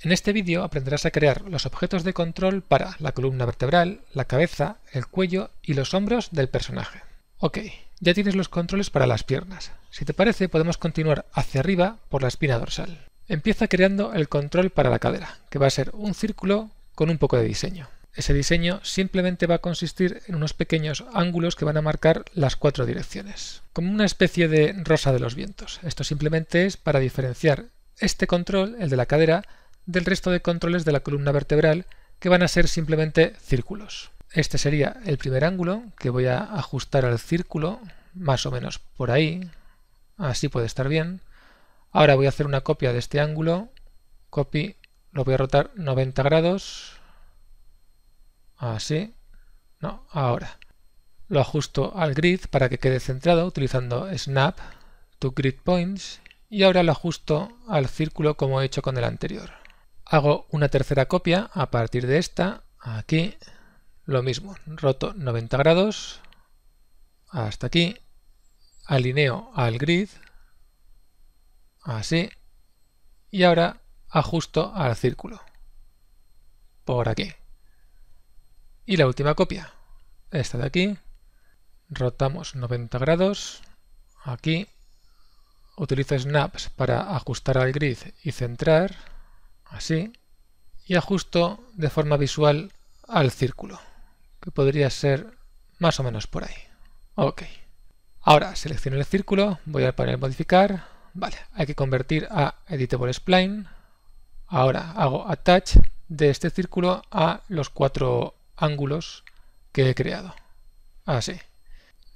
En este vídeo aprenderás a crear los objetos de control para la columna vertebral, la cabeza, el cuello y los hombros del personaje. Ok, ya tienes los controles para las piernas. Si te parece, podemos continuar hacia arriba por la espina dorsal. Empieza creando el control para la cadera, que va a ser un círculo con un poco de diseño. Ese diseño simplemente va a consistir en unos pequeños ángulos que van a marcar las cuatro direcciones, como una especie de rosa de los vientos. Esto simplemente es para diferenciar este control, el de la cadera, del resto de controles de la columna vertebral, que van a ser simplemente círculos. Este sería el primer ángulo, que voy a ajustar al círculo, más o menos por ahí, así puede estar bien. Ahora voy a hacer una copia de este ángulo, copy, lo voy a rotar 90 grados, así, no, ahora. Lo ajusto al grid para que quede centrado utilizando snap to grid points y ahora lo ajusto al círculo como he hecho con el anterior. Hago una tercera copia a partir de esta, aquí, lo mismo, roto 90 grados, hasta aquí, alineo al grid, así, y ahora ajusto al círculo, por aquí. Y la última copia, esta de aquí, rotamos 90 grados, aquí, utilizo snaps para ajustar al grid y centrar, así, y ajusto de forma visual al círculo, que podría ser más o menos por ahí. Ok. Ahora selecciono el círculo, voy a poner modificar, vale, hay que convertir a editable spline, ahora hago attach de este círculo a los cuatro ángulos que he creado. Así.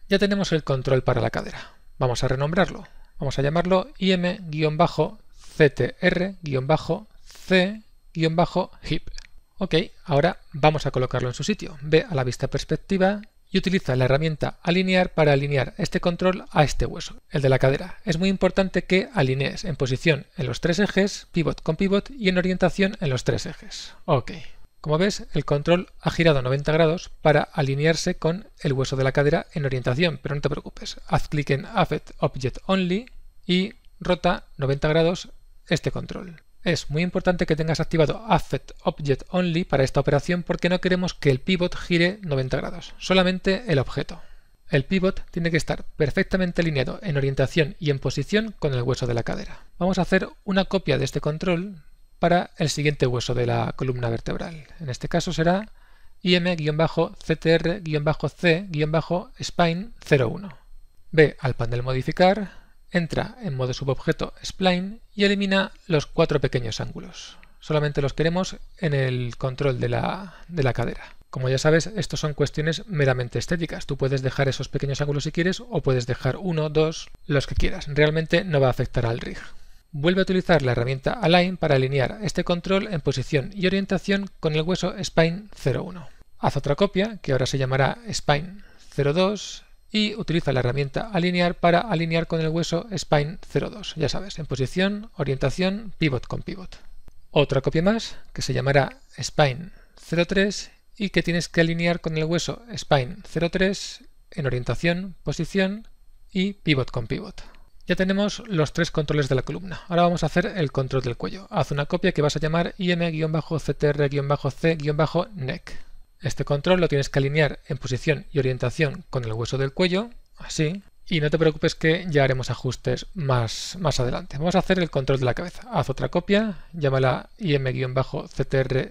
Ya tenemos el control para la cadera. Vamos a renombrarlo. Vamos a llamarlo im-ctr-ctr C-hip. Ok, ahora vamos a colocarlo en su sitio. Ve a la vista perspectiva y utiliza la herramienta alinear para alinear este control a este hueso, el de la cadera. Es muy importante que alinees en posición en los tres ejes, pivot con pivot y en orientación en los tres ejes. Ok. Como ves, el control ha girado 90 grados para alinearse con el hueso de la cadera en orientación, pero no te preocupes. Haz clic en Affect Object Only y rota 90 grados este control. Es muy importante que tengas activado Affect Object Only para esta operación porque no queremos que el pivot gire 90 grados, solamente el objeto. El pivot tiene que estar perfectamente alineado en orientación y en posición con el hueso de la cadera. Vamos a hacer una copia de este control para el siguiente hueso de la columna vertebral. En este caso será im-ctr-c-spine01. Ve al panel modificar, Entra en modo subobjeto Spline y elimina los cuatro pequeños ángulos. Solamente los queremos en el control de la, de la cadera. Como ya sabes, estos son cuestiones meramente estéticas. Tú puedes dejar esos pequeños ángulos si quieres o puedes dejar uno, dos, los que quieras. Realmente no va a afectar al rig. Vuelve a utilizar la herramienta Align para alinear este control en posición y orientación con el hueso Spine 01. Haz otra copia, que ahora se llamará Spine 02, y utiliza la herramienta alinear para alinear con el hueso spine 02, ya sabes, en posición, orientación, pivot con pivot. Otra copia más que se llamará spine 03 y que tienes que alinear con el hueso spine 03 en orientación, posición y pivot con pivot. Ya tenemos los tres controles de la columna. Ahora vamos a hacer el control del cuello. Haz una copia que vas a llamar im-ctr-c-neck. Este control lo tienes que alinear en posición y orientación con el hueso del cuello, así. Y no te preocupes que ya haremos ajustes más, más adelante. Vamos a hacer el control de la cabeza. Haz otra copia, llámala im-ctr-c-head.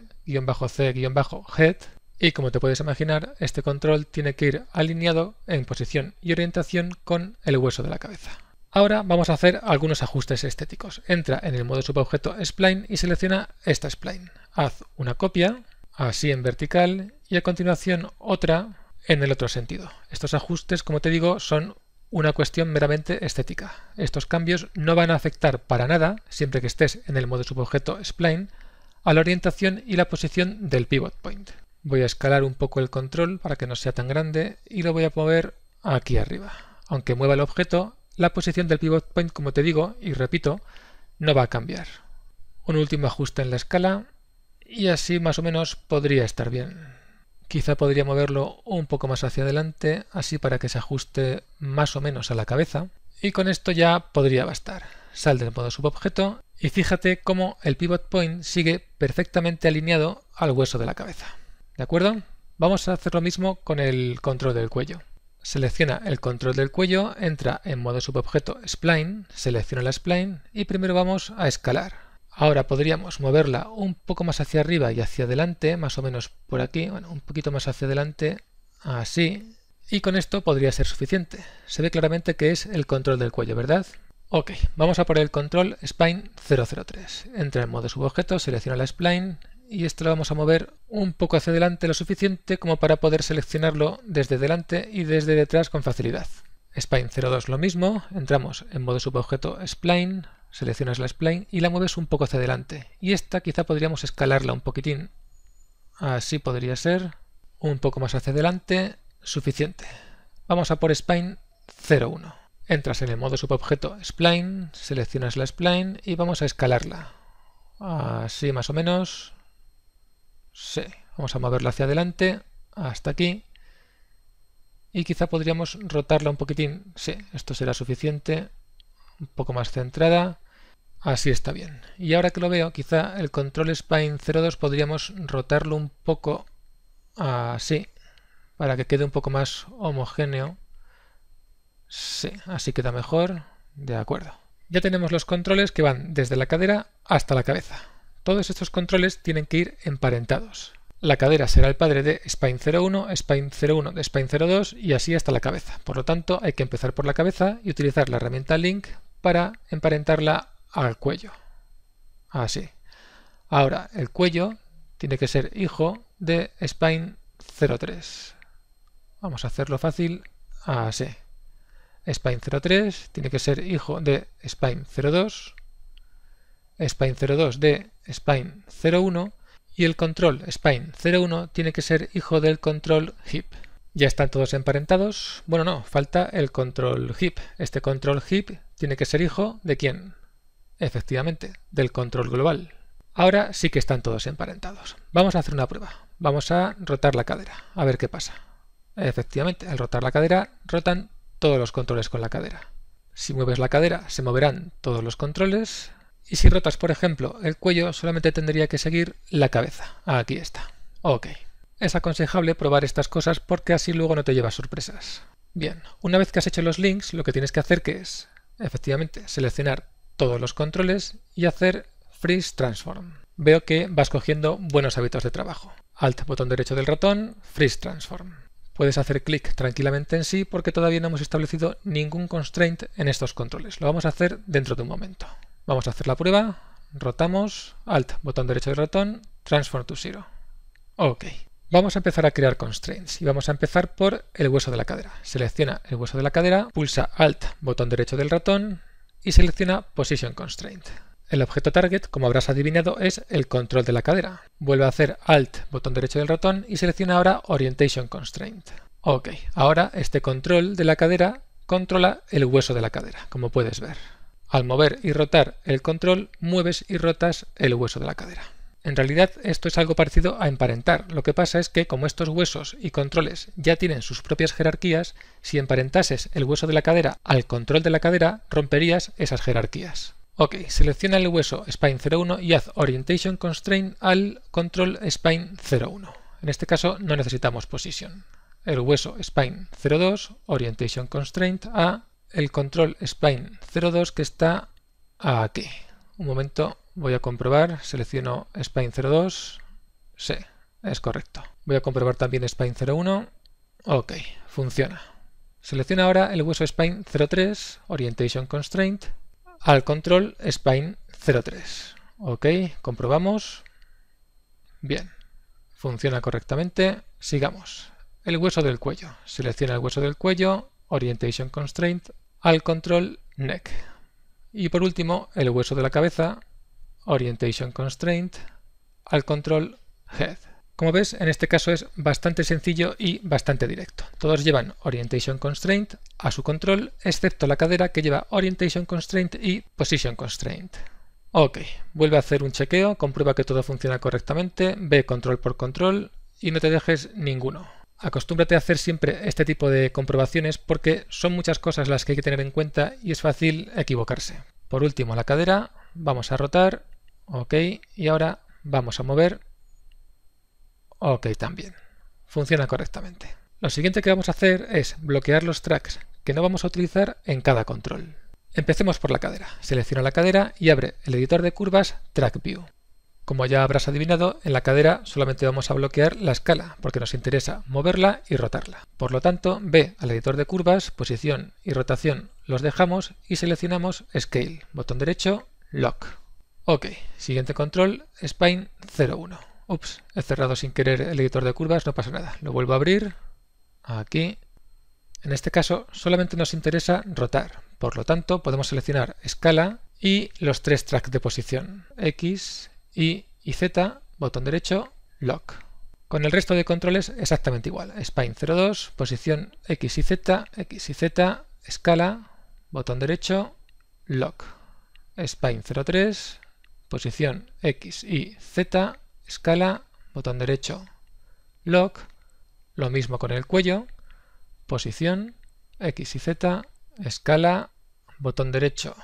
Y como te puedes imaginar, este control tiene que ir alineado en posición y orientación con el hueso de la cabeza. Ahora vamos a hacer algunos ajustes estéticos. Entra en el modo subobjeto spline y selecciona esta spline. Haz una copia, así en vertical y a continuación otra en el otro sentido. Estos ajustes, como te digo, son una cuestión meramente estética. Estos cambios no van a afectar para nada, siempre que estés en el modo subobjeto spline, a la orientación y la posición del pivot point. Voy a escalar un poco el control para que no sea tan grande y lo voy a mover aquí arriba. Aunque mueva el objeto, la posición del pivot point, como te digo y repito, no va a cambiar. Un último ajuste en la escala y así más o menos podría estar bien. Quizá podría moverlo un poco más hacia adelante, así para que se ajuste más o menos a la cabeza. Y con esto ya podría bastar. Sal del modo subobjeto y fíjate cómo el pivot point sigue perfectamente alineado al hueso de la cabeza. ¿De acuerdo? Vamos a hacer lo mismo con el control del cuello. Selecciona el control del cuello, entra en modo subobjeto spline, selecciona la spline y primero vamos a escalar. Ahora podríamos moverla un poco más hacia arriba y hacia adelante, más o menos por aquí, bueno, un poquito más hacia adelante, así. Y con esto podría ser suficiente. Se ve claramente que es el control del cuello, ¿verdad? Ok, vamos a poner el control Spine 003. Entra en modo subobjeto, selecciona la spline y esto lo vamos a mover un poco hacia adelante lo suficiente como para poder seleccionarlo desde delante y desde detrás con facilidad. Spine 02 lo mismo, entramos en modo subobjeto spline, seleccionas la spline y la mueves un poco hacia adelante. Y esta quizá podríamos escalarla un poquitín. Así podría ser. Un poco más hacia adelante. Suficiente. Vamos a por spline 01. Entras en el modo subobjeto spline, seleccionas la spline y vamos a escalarla. Así más o menos. Sí. Vamos a moverla hacia adelante hasta aquí. Y quizá podríamos rotarla un poquitín. Sí, esto será suficiente. Un poco más centrada. Así está bien. Y ahora que lo veo, quizá el control spine 02 podríamos rotarlo un poco así, para que quede un poco más homogéneo. Sí, así queda mejor. De acuerdo. Ya tenemos los controles que van desde la cadera hasta la cabeza. Todos estos controles tienen que ir emparentados. La cadera será el padre de spine 01, spine 01 de spine 02 y así hasta la cabeza. Por lo tanto, hay que empezar por la cabeza y utilizar la herramienta link para emparentarla al cuello. Así. Ahora, el cuello tiene que ser hijo de spine 03. Vamos a hacerlo fácil. Así. Spine 03 tiene que ser hijo de spine 02. Spine 02 de spine 01. Y el control spine 01 tiene que ser hijo del control hip. Ya están todos emparentados. Bueno, no, falta el control hip. Este control hip tiene que ser hijo de quién? Efectivamente, del control global. Ahora sí que están todos emparentados. Vamos a hacer una prueba. Vamos a rotar la cadera, a ver qué pasa. Efectivamente, al rotar la cadera, rotan todos los controles con la cadera. Si mueves la cadera, se moverán todos los controles. Y si rotas, por ejemplo, el cuello, solamente tendría que seguir la cabeza. Aquí está. Ok. Es aconsejable probar estas cosas porque así luego no te llevas sorpresas. Bien, una vez que has hecho los links, lo que tienes que hacer que es, efectivamente, seleccionar todos los controles y hacer Freeze Transform. Veo que vas cogiendo buenos hábitos de trabajo. Alt botón derecho del ratón, Freeze Transform. Puedes hacer clic tranquilamente en sí porque todavía no hemos establecido ningún constraint en estos controles. Lo vamos a hacer dentro de un momento. Vamos a hacer la prueba. Rotamos, Alt, botón derecho del ratón, Transform to Zero. Ok. Vamos a empezar a crear constraints y vamos a empezar por el hueso de la cadera. Selecciona el hueso de la cadera, pulsa Alt, botón derecho del ratón, y selecciona Position Constraint. El objeto target, como habrás adivinado, es el control de la cadera. Vuelve a hacer Alt, botón derecho del ratón, y selecciona ahora Orientation Constraint. Ok, ahora este control de la cadera controla el hueso de la cadera, como puedes ver. Al mover y rotar el control, mueves y rotas el hueso de la cadera. En realidad esto es algo parecido a emparentar. Lo que pasa es que como estos huesos y controles ya tienen sus propias jerarquías, si emparentases el hueso de la cadera al control de la cadera, romperías esas jerarquías. Ok, selecciona el hueso Spine 01 y haz Orientation Constraint al Control Spine 01. En este caso no necesitamos Position. El hueso Spine 02, Orientation Constraint a el Control Spine 02 que está aquí. Un momento Voy a comprobar, selecciono Spine 02, sí, es correcto. Voy a comprobar también Spine 01, ok, funciona. Selecciona ahora el hueso Spine 03, Orientation Constraint, al control Spine 03. Ok, comprobamos. Bien, funciona correctamente. Sigamos. El hueso del cuello. Selecciona el hueso del cuello, Orientation Constraint, al control Neck. Y por último, el hueso de la cabeza, Orientation Constraint al control Head. Como ves, en este caso es bastante sencillo y bastante directo. Todos llevan Orientation Constraint a su control, excepto la cadera que lleva Orientation Constraint y Position Constraint. Ok, vuelve a hacer un chequeo, comprueba que todo funciona correctamente, ve control por control y no te dejes ninguno. Acostúmbrate a hacer siempre este tipo de comprobaciones porque son muchas cosas las que hay que tener en cuenta y es fácil equivocarse. Por último, la cadera, Vamos a rotar. Ok. Y ahora vamos a mover. Ok también. Funciona correctamente. Lo siguiente que vamos a hacer es bloquear los tracks que no vamos a utilizar en cada control. Empecemos por la cadera. Selecciono la cadera y abre el editor de curvas Track View. Como ya habrás adivinado, en la cadera solamente vamos a bloquear la escala, porque nos interesa moverla y rotarla. Por lo tanto, ve al editor de curvas, posición y rotación los dejamos y seleccionamos Scale, botón derecho lock. Ok, siguiente control, spine 01. Ups, he cerrado sin querer el editor de curvas, no pasa nada. Lo vuelvo a abrir, aquí. En este caso solamente nos interesa rotar, por lo tanto podemos seleccionar escala y los tres tracks de posición, X, Y y Z, botón derecho, lock. Con el resto de controles exactamente igual, spine 02, posición X y Z, X y Z, escala, botón derecho, lock spine 03, posición X, Y, Z, escala, botón derecho, lock, lo mismo con el cuello, posición X y Z, escala, botón derecho,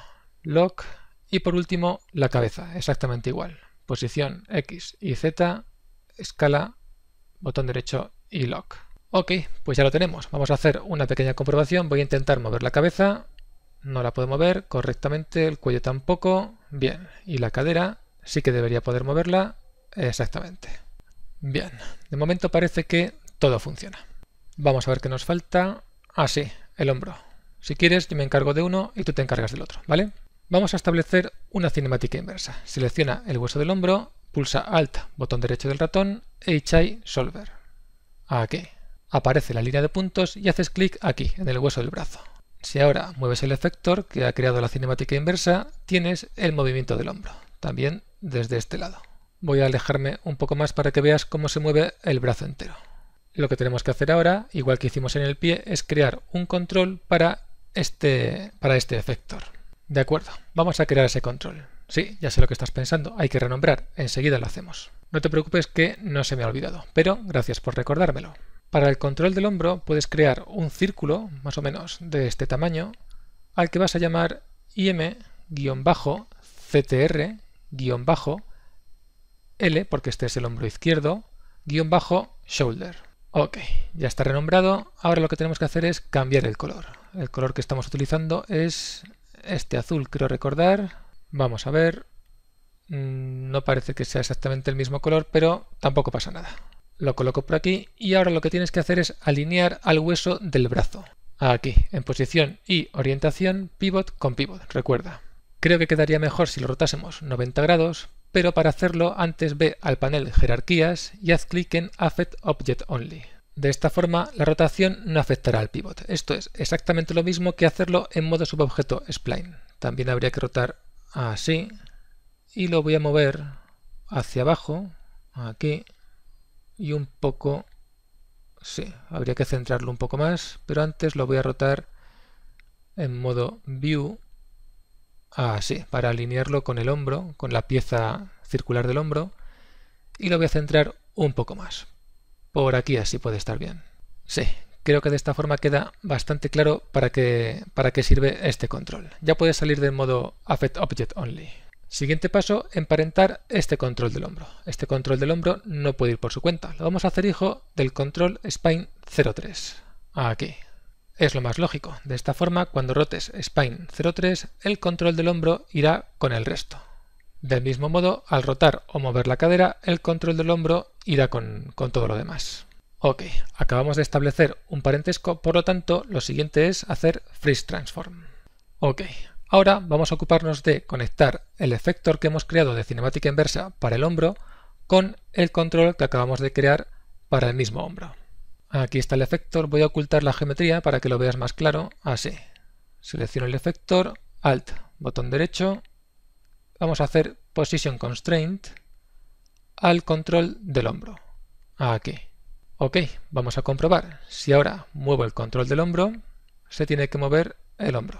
lock y por último la cabeza, exactamente igual, posición X y Z, escala, botón derecho y lock. Ok, pues ya lo tenemos. Vamos a hacer una pequeña comprobación. Voy a intentar mover la cabeza no la puedo mover correctamente, el cuello tampoco, bien, y la cadera sí que debería poder moverla exactamente. Bien, de momento parece que todo funciona. Vamos a ver qué nos falta. Ah, sí, el hombro. Si quieres, yo me encargo de uno y tú te encargas del otro, ¿vale? Vamos a establecer una cinemática inversa. Selecciona el hueso del hombro, pulsa Alt, botón derecho del ratón, e HI Solver. Aquí. Aparece la línea de puntos y haces clic aquí, en el hueso del brazo. Si ahora mueves el efector que ha creado la cinemática inversa, tienes el movimiento del hombro, también desde este lado. Voy a alejarme un poco más para que veas cómo se mueve el brazo entero. Lo que tenemos que hacer ahora, igual que hicimos en el pie, es crear un control para este, para este efector. De acuerdo, vamos a crear ese control. Sí, ya sé lo que estás pensando, hay que renombrar, enseguida lo hacemos. No te preocupes que no se me ha olvidado, pero gracias por recordármelo. Para el control del hombro puedes crear un círculo, más o menos, de este tamaño, al que vas a llamar im-ctr-l, porque este es el hombro izquierdo, guión bajo shoulder. Ok, ya está renombrado. Ahora lo que tenemos que hacer es cambiar el color. El color que estamos utilizando es este azul, creo recordar. Vamos a ver. Mm, no parece que sea exactamente el mismo color, pero tampoco pasa nada. Lo coloco por aquí y ahora lo que tienes que hacer es alinear al hueso del brazo. Aquí, en posición y orientación, pivot con pivot, recuerda. Creo que quedaría mejor si lo rotásemos 90 grados, pero para hacerlo antes ve al panel Jerarquías y haz clic en Affect Object Only. De esta forma, la rotación no afectará al pivot. Esto es exactamente lo mismo que hacerlo en modo subobjeto spline. También habría que rotar así y lo voy a mover hacia abajo, aquí, y un poco... Sí, habría que centrarlo un poco más, pero antes lo voy a rotar en modo View. Así, para alinearlo con el hombro, con la pieza circular del hombro. Y lo voy a centrar un poco más. Por aquí así puede estar bien. Sí, creo que de esta forma queda bastante claro para qué, para sirve este control. Ya puede salir del modo Affect Object Only. Siguiente paso, emparentar este control del hombro. Este control del hombro no puede ir por su cuenta. Lo vamos a hacer hijo del control spine 03. Aquí. Es lo más lógico. De esta forma, cuando rotes spine 03, el control del hombro irá con el resto. Del mismo modo, al rotar o mover la cadera, el control del hombro irá con, todo lo demás. Ok, acabamos de establecer un parentesco, por lo tanto, lo siguiente es hacer freeze transform. Ok, Ahora vamos a ocuparnos de conectar el efector que hemos creado de cinemática inversa para el hombro con el control que acabamos de crear para el mismo hombro. Aquí está el efector, voy a ocultar la geometría para que lo veas más claro, así. Selecciono el efector, Alt, botón derecho, vamos a hacer Position Constraint al control del hombro, aquí. Ok, vamos a comprobar. Si ahora muevo el control del hombro, se tiene que mover el hombro.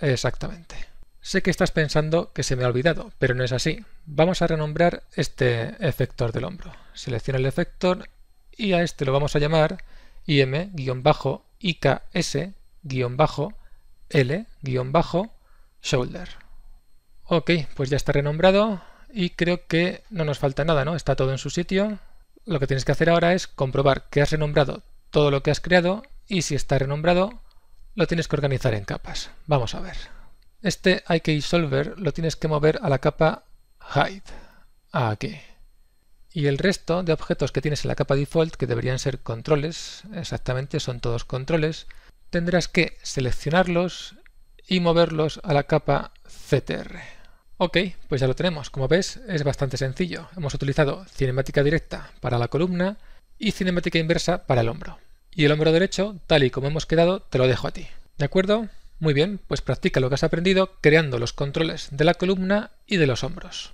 Exactamente. Sé que estás pensando que se me ha olvidado, pero no es así. Vamos a renombrar este efector del hombro. Selecciona el efector y a este lo vamos a llamar im-iks-l-shoulder. Ok, pues ya está renombrado y creo que no nos falta nada, ¿no? Está todo en su sitio. Lo que tienes que hacer ahora es comprobar que has renombrado todo lo que has creado y si está renombrado, lo tienes que organizar en capas. Vamos a ver. Este IK Solver lo tienes que mover a la capa Hide, aquí. Y el resto de objetos que tienes en la capa default, que deberían ser controles, exactamente son todos controles, tendrás que seleccionarlos y moverlos a la capa CTR. Ok, pues ya lo tenemos. Como ves, es bastante sencillo. Hemos utilizado cinemática directa para la columna y cinemática inversa para el hombro. Y el hombro derecho, tal y como hemos quedado, te lo dejo a ti. ¿De acuerdo? Muy bien, pues practica lo que has aprendido creando los controles de la columna y de los hombros.